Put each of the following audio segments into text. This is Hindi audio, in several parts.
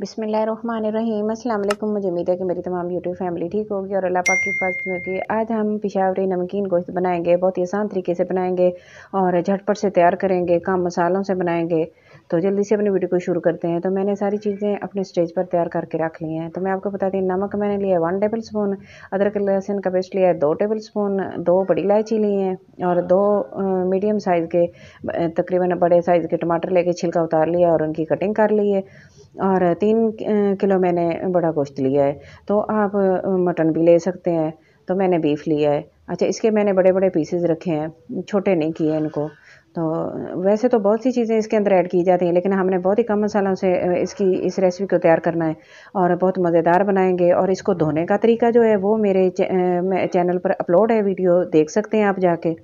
बिसमीम अल्लाम मुझे उम्मीद है कि मेरी तमाम यूट्यूब फैमिली ठीक होगी और अल्लाह पाक की फर्स्ट में कि आज हम पिशावरी नमकीन गोश्त बनाएंगे बहुत ही आसान तरीके से बनाएंगे और झटपट से तैयार करेंगे कम मसालों से बनाएंगे तो जल्दी से अपनी वीडियो को शुरू करते हैं तो मैंने सारी चीज़ें अपने स्टेज पर तैयार करके रख ली हैं तो मैं आपको बताती हूँ नमक मैंने लिया है वन टेबल स्पून अदरक लहसुन का पेस्ट लिया है दो टेबल स्पून दो बड़ी इलायची ली हैं और दो मीडियम साइज़ के तकरीबन बड़े साइज़ के टमाटर लेके छिलका उतार लिया और उनकी कटिंग कर ली है और तीन किलो मैंने बड़ा गोश्त लिया है तो आप मटन भी ले सकते हैं तो मैंने बीफ लिया है अच्छा इसके मैंने बड़े बड़े पीसेस रखे हैं छोटे नहीं किए इनको तो वैसे तो बहुत सी चीज़ें इसके अंदर ऐड की जाती हैं लेकिन हमने बहुत ही कम मसालों से इसकी इस रेसिपी को तैयार करना है और बहुत मज़ेदार बनाएंगे और इसको धोने का तरीका जो है वो मेरे चैनल पर अपलोड है वीडियो देख सकते हैं आप जाके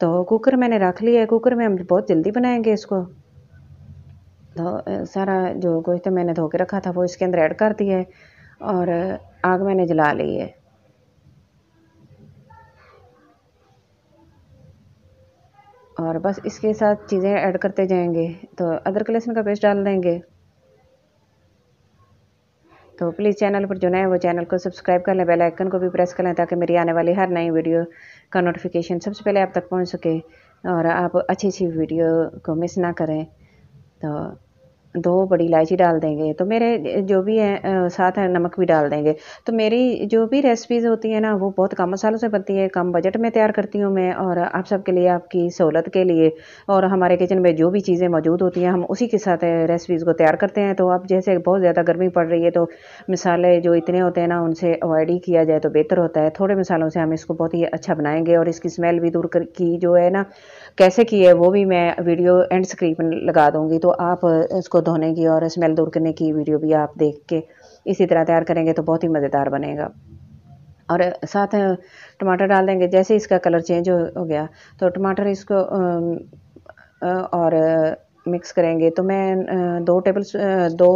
तो कुकर मैंने रख लिया है कुकर में हम बहुत जल्दी बनाएंगे इसको सारा जो गोश्त मैंने धो के रखा था वो इसके अंदर ऐड कर दिया है और आग मैंने जला ली है और बस इसके साथ चीज़ें ऐड करते जाएंगे तो अदरक लहसुन का पेस्ट डाल देंगे तो प्लीज़ चैनल पर जो नए वो चैनल को सब्सक्राइब कर लें बेल आइकन को भी प्रेस कर लें ताकि मेरी आने वाली हर नई वीडियो का नोटिफिकेशन सबसे पहले आप तक पहुंच सके और आप अच्छी अच्छी वीडियो को मिस ना करें तो दो बड़ी इलायची डाल देंगे तो मेरे जो भी है साथ है नमक भी डाल देंगे तो मेरी जो भी रेसिपीज़ होती है ना वो बहुत कम मसालों से बनती है कम बजट में तैयार करती हूँ मैं और आप सबके लिए आपकी सहूलत के लिए और हमारे किचन में जो भी चीज़ें मौजूद होती हैं हम उसी के साथ रेसिपीज़ को तैयार करते हैं तो अब जैसे बहुत ज़्यादा गर्मी पड़ रही है तो मिसाले जो इतने होते हैं ना उनसे अवॉइड ही किया जाए तो बेहतर होता है थोड़े मिसालों से हम इसको बहुत ही अच्छा बनाएंगे और इसकी स्मेल भी दूर कर की जो है ना कैसे की है वो भी मैं वीडियो एंड स्क्रीन लगा दूँगी तो आप इसको धोने की और स्मेल दूर करने की वीडियो भी आप देख के इसी तरह तैयार करेंगे तो बहुत ही मज़ेदार बनेगा और साथ टमाटर डाल देंगे जैसे इसका कलर चेंज हो गया तो टमाटर इसको और मिक्स करेंगे तो मैं दो टेबल दो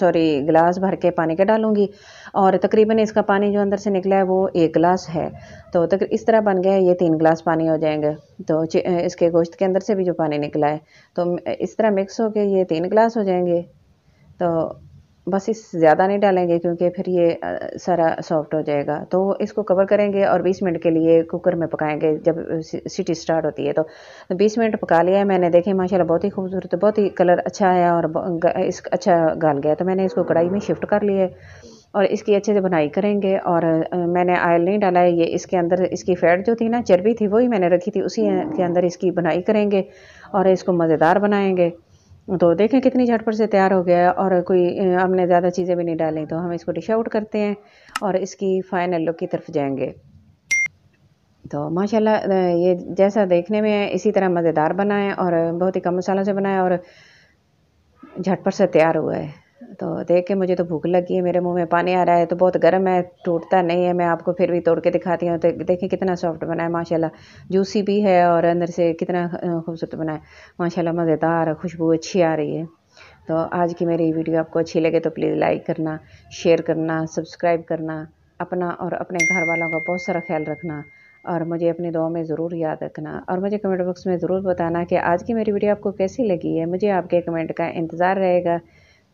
सॉरी गिलास भर के पानी का डालूंगी और तकरीबन इसका पानी जो अंदर से निकला है वो एक गिलास है तो तक इस तरह बन गया ये तीन गिलास पानी हो जाएंगे तो इसके गोश्त के अंदर से भी जो पानी निकला है तो इस तरह मिक्स हो के ये तीन गिलास हो जाएंगे तो बस इस ज़्यादा नहीं डालेंगे क्योंकि फिर ये सारा सॉफ्ट हो जाएगा तो इसको कवर करेंगे और 20 मिनट के लिए कुकर में पकाएंगे जब सीटी स्टार्ट होती है तो 20 मिनट पका लिया है मैंने देखे माशाल्लाह बहुत ही खूबसूरत बहुत ही कलर अच्छा आया और इस अच्छा गाल गया तो मैंने इसको कढ़ाई में शिफ्ट कर लिया है और इसकी अच्छे से बुनाई करेंगे और मैंने आयल नहीं डाला है ये इसके अंदर इसकी फैट जो थी ना चर्बी थी वही मैंने रखी थी उसी के अंदर इसकी बुनाई करेंगे और इसको मज़ेदार बनाएंगे तो देखें कितनी झटपट से तैयार हो गया है और कोई हमने ज़्यादा चीज़ें भी नहीं डाली तो हम इसको डिश आउट करते हैं और इसकी फाइनल लुक की तरफ जाएंगे तो माशाल्लाह ये जैसा देखने में है इसी तरह मज़ेदार बना है और बहुत ही कम मसालों से बना है और झटपट से तैयार हुआ है तो के मुझे तो भूख लगी है मेरे मुंह में पानी आ रहा है तो बहुत गर्म है टूटता नहीं है मैं आपको फिर भी तोड़ के दिखाती हूँ तो देखिए कितना सॉफ्ट बना है माशाल्लाह जूसी भी है और अंदर से कितना खूबसूरत बना है माशाल्लाह मज़ेदार खुशबू अच्छी आ रही है तो आज की मेरी वीडियो आपको अच्छी लगे तो प्लीज़ लाइक करना शेयर करना सब्सक्राइब करना अपना और अपने घर वालों का बहुत सारा ख्याल रखना और मुझे अपनी दुआ में ज़रूर याद रखना और मुझे कमेंट बॉक्स में ज़रूर बताना कि आज की मेरी वीडियो आपको कैसी लगी है मुझे आपके कमेंट का इंतज़ार रहेगा